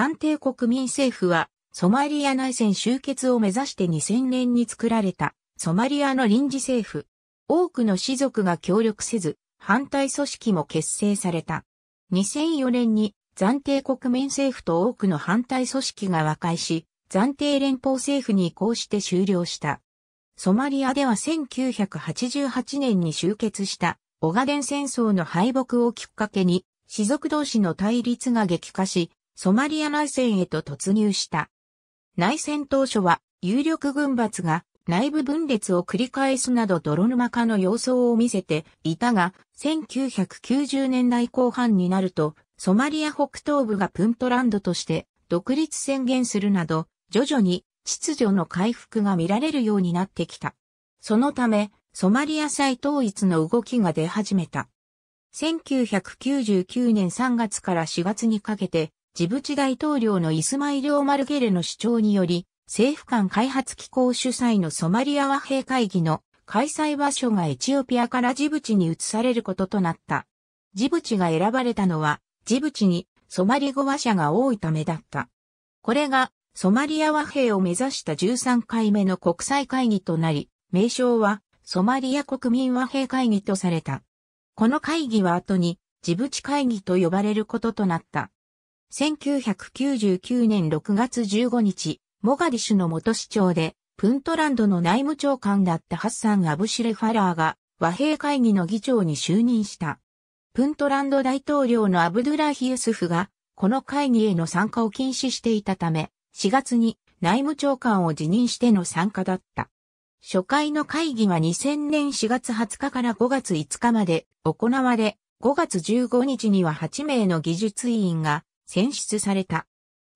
暫定国民政府は、ソマリア内戦終結を目指して2000年に作られた、ソマリアの臨時政府。多くの士族が協力せず、反対組織も結成された。2004年に暫定国民政府と多くの反対組織が和解し、暫定連邦政府に移行して終了した。ソマリアでは1988年に終結したオガデン戦争の敗北をきっかけに、士族同士の対立が激化し、ソマリア内戦へと突入した。内戦当初は有力軍閥が内部分裂を繰り返すなど泥沼化の様相を見せていたが、1990年代後半になると、ソマリア北東部がプントランドとして独立宣言するなど、徐々に秩序の回復が見られるようになってきた。そのため、ソマリア再統一の動きが出始めた。1999年3月から4月にかけて、ジブチ大統領のイスマイリョー・マルゲレの主張により、政府間開発機構主催のソマリア和平会議の開催場所がエチオピアからジブチに移されることとなった。ジブチが選ばれたのは、ジブチにソマリ語話者が多いためだった。これがソマリア和平を目指した13回目の国際会議となり、名称はソマリア国民和平会議とされた。この会議は後にジブチ会議と呼ばれることとなった。1999年6月15日、モガディシュの元市長で、プントランドの内務長官だったハッサン・アブシレファラーが和平会議の議長に就任した。プントランド大統領のアブドゥラヒユスフがこの会議への参加を禁止していたため、4月に内務長官を辞任しての参加だった。初回の会議は2000年4月20日から5月5日まで行われ、5月15日には8名の技術委員が選出された。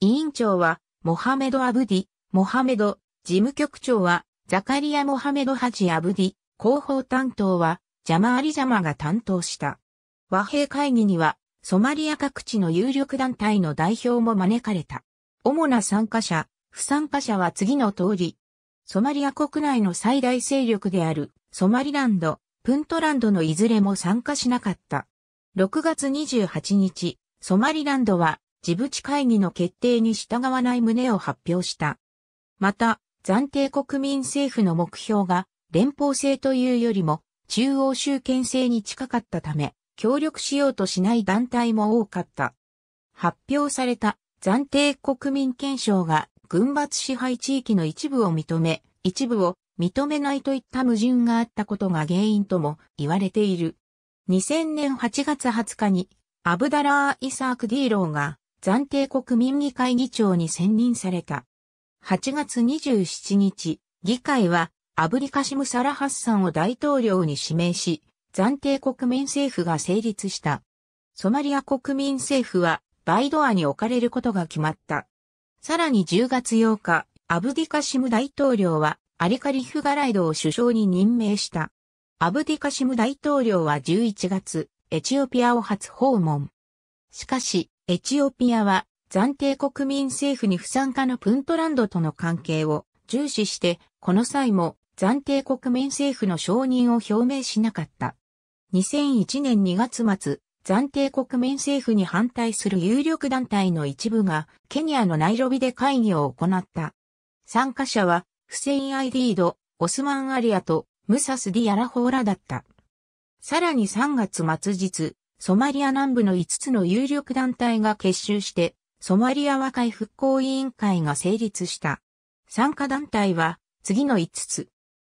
委員長は、モハメド・アブディ、モハメド、事務局長は、ザカリア・モハメド・ハジ・アブディ、広報担当は、ジャマ・アリジャマが担当した。和平会議には、ソマリア各地の有力団体の代表も招かれた。主な参加者、不参加者は次の通り。ソマリア国内の最大勢力であるソマリランド、プントランドのいずれも参加しなかった。6月28日、ソマリランドはジブチ会議の決定に従わない旨を発表した。また、暫定国民政府の目標が連邦制というよりも中央集権制に近かったため、協力しようとしない団体も多かった。発表された暫定国民憲章が軍閥支配地域の一部を認め、一部を認めないといった矛盾があったことが原因とも言われている。2000年8月20日にアブダラー・イサーク・ディーローが暫定国民議会議長に選任された。8月27日、議会はアブリカシム・サラ・ハッサンを大統領に指名し、暫定国民政府が成立した。ソマリア国民政府はバイドアに置かれることが決まった。さらに10月8日、アブディカシム大統領はアリカリフ・ガライドを首相に任命した。アブディカシム大統領は11月、エチオピアを初訪問。しかし、エチオピアは暫定国民政府に不参加のプントランドとの関係を重視して、この際も暫定国民政府の承認を表明しなかった。2001年2月末、暫定国民政府に反対する有力団体の一部が、ケニアのナイロビで会議を行った。参加者は、フセイン・アイディード、オスマン・アリアと、ムサス・ディ・アラホーラだった。さらに3月末日、ソマリア南部の5つの有力団体が結集して、ソマリア和解復興委員会が成立した。参加団体は、次の5つ。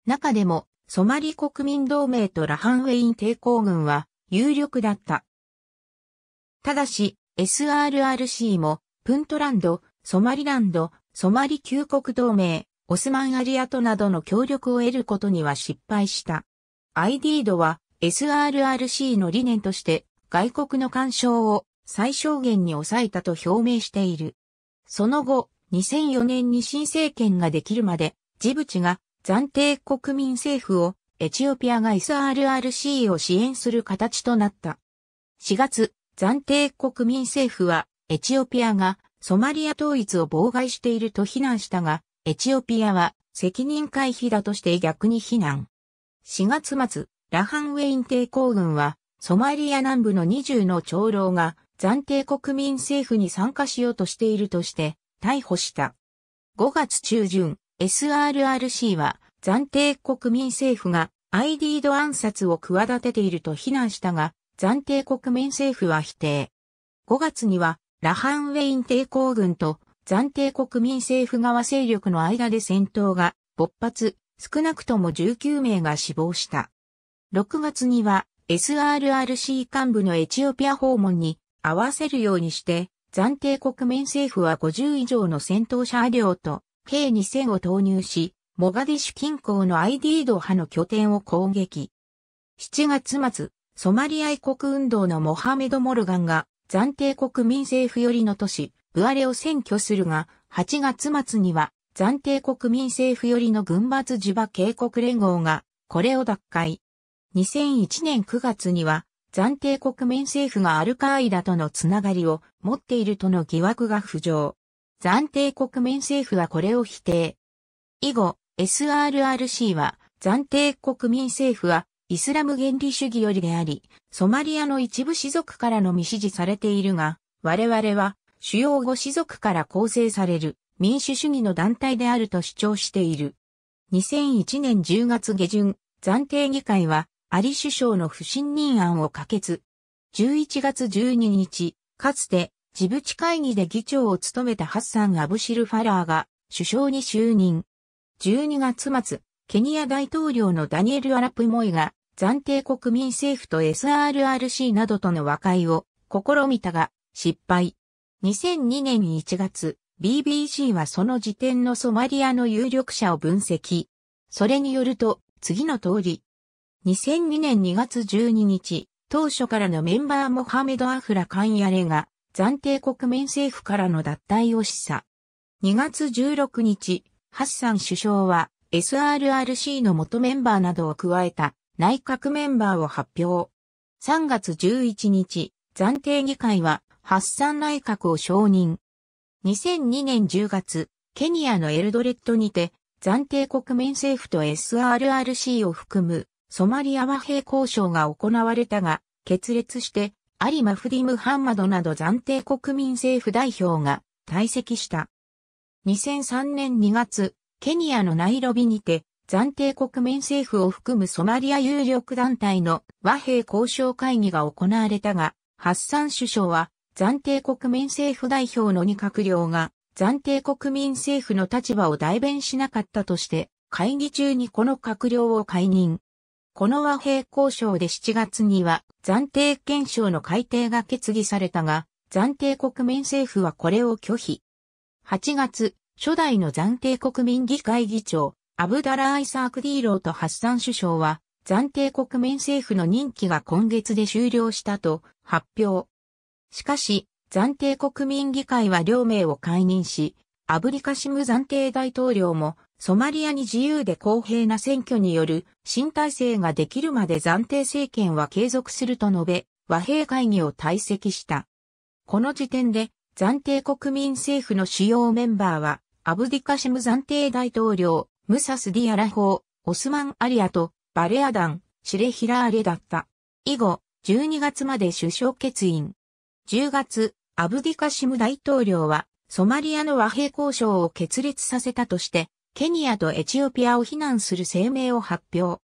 中でも、ソマリ国民同盟とラハンウェイン抵抗軍は、有力だった。ただし、SRRC も、プントランド、ソマリランド、ソマリ旧国同盟、オスマンアリアトなどの協力を得ることには失敗した。ID ドは SRRC の理念として外国の干渉を最小限に抑えたと表明している。その後、2004年に新政権ができるまで、ジブチが暫定国民政府を、エチオピアが SRRC を支援する形となった。4月、暫定国民政府は、エチオピアがソマリア統一を妨害していると非難したが、エチオピアは責任回避だとして逆に非難。4月末、ラハンウェイン抵抗軍はソマリア南部の20の長老が暫定国民政府に参加しようとしているとして逮捕した。5月中旬、SRRC は暫定国民政府が ID ド暗殺を企てていると非難したが、暫定国民政府は否定。5月にはラハンウェイン抵抗軍と暫定国民政府側勢力の間で戦闘が勃発、少なくとも19名が死亡した。6月には SRRC 幹部のエチオピア訪問に合わせるようにして、暫定国民政府は50以上の戦闘車両と計2000を投入し、モガディシュ近郊のアイディード派の拠点を攻撃。7月末、ソマリア国運動のモハメド・モルガンが暫定国民政府寄りの都市、ブアレを占拠するが、8月末には暫定国民政府寄りの軍閥地場警告連合がこれを奪回。2001年9月には、暫定国民政府がアルカーイダとのつながりを持っているとの疑惑が浮上。暫定国民政府はこれを否定。以後、SRRC は、暫定国民政府は、イスラム原理主義よりであり、ソマリアの一部士族からのみ支持されているが、我々は、主要語士族から構成される民主主義の団体であると主張している。2001年10月下旬、暫定議会はアリ首相の不信任案を可決。11月12日、かつて、ジブチ会議で議長を務めたハッサン・アブシル・ファラーが首相に就任。12月末、ケニア大統領のダニエル・アラプモイが暫定国民政府と SRRC などとの和解を試みたが失敗。2002年1月、BBC はその時点のソマリアの有力者を分析。それによると、次の通り、2002年2月12日、当初からのメンバーモハメド・アフラ・カンヤレが暫定国民政府からの脱退を示唆。2月16日、ハッサン首相は SRRC の元メンバーなどを加えた内閣メンバーを発表。3月11日、暫定議会はハッサン内閣を承認。2002年10月、ケニアのエルドレットにて暫定国民政府と SRRC を含むソマリア和平交渉が行われたが、決裂して、アリマ・フディ・ムハンマドなど暫定国民政府代表が退席した。2003年2月、ケニアのナイロビにて、暫定国民政府を含むソマリア有力団体の和平交渉会議が行われたが、ハッサン首相は暫定国民政府代表の2閣僚が暫定国民政府の立場を代弁しなかったとして、会議中にこの閣僚を解任。この和平交渉で7月には暫定憲章の改定が決議されたが、暫定国民政府はこれを拒否。8月、初代の暫定国民議会議長、アブダラ・アイサーク・ディーローとハッサン首相は、暫定国民政府の任期が今月で終了したと発表。しかし、暫定国民議会は両名を解任し、アブリカシム暫定大統領もソマリアに自由で公平な選挙による新体制ができるまで暫定政権は継続すると述べ、和平会議を退席した。この時点で暫定国民政府の主要メンバーは、アブディカシム暫定大統領、ムサス・ディアラ法、オスマン・アリアとバレアダン、シレヒラーレだった。以後、12月まで首相決員。10月、アブディカシム大統領は、ソマリアの和平交渉を決裂させたとして、ケニアとエチオピアを非難する声明を発表。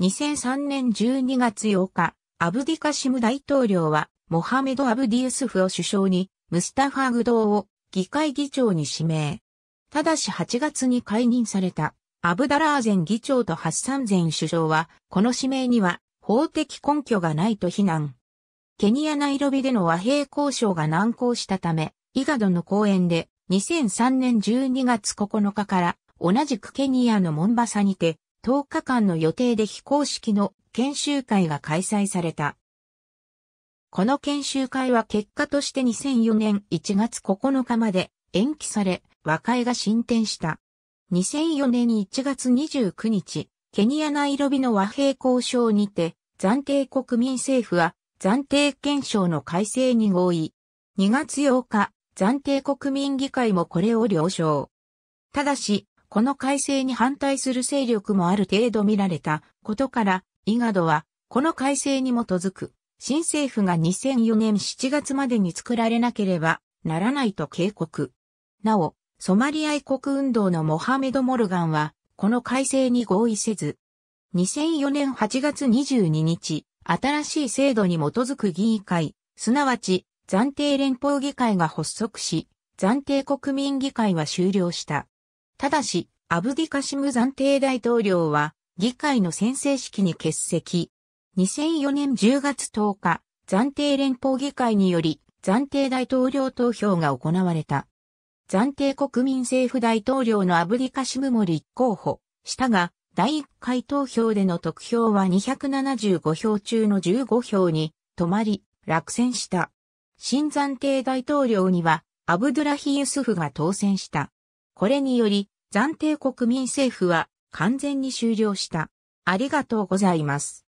2003年12月8日、アブディカシム大統領は、モハメド・アブディユスフを首相に、ムスタファ・グドを議会議長に指名。ただし8月に解任された、アブダラーゼン議長とハッサンゼン首相は、この指名には法的根拠がないと非難。ケニア・ナイロビでの和平交渉が難航したため、イガドの公演で2003年12月9日から同じくケニアのモンバサにて、10日間の予定で非公式の研修会が開催された。この研修会は結果として2004年1月9日まで延期され、和解が進展した。2004年1月29日、ケニアナイロビの和平交渉にて、暫定国民政府は暫定憲章の改正に合意。2月8日、暫定国民議会もこれを了承。ただし、この改正に反対する勢力もある程度見られたことから、イガドは、この改正に基づく、新政府が2004年7月までに作られなければならないと警告。なお、ソマリア国運動のモハメド・モルガンは、この改正に合意せず、2004年8月22日、新しい制度に基づく議会、すなわち暫定連邦議会が発足し、暫定国民議会は終了した。ただし、アブディカシム暫定大統領は、議会の宣誓式に欠席。2004年10月10日、暫定連邦議会により、暫定大統領投票が行われた。暫定国民政府大統領のアブディカシムも立候補したが、第1回投票での得票は275票中の15票に止まり、落選した。新暫定大統領には、アブドゥラヒユスフが当選した。これにより、暫定国民政府は完全に終了した。ありがとうございます。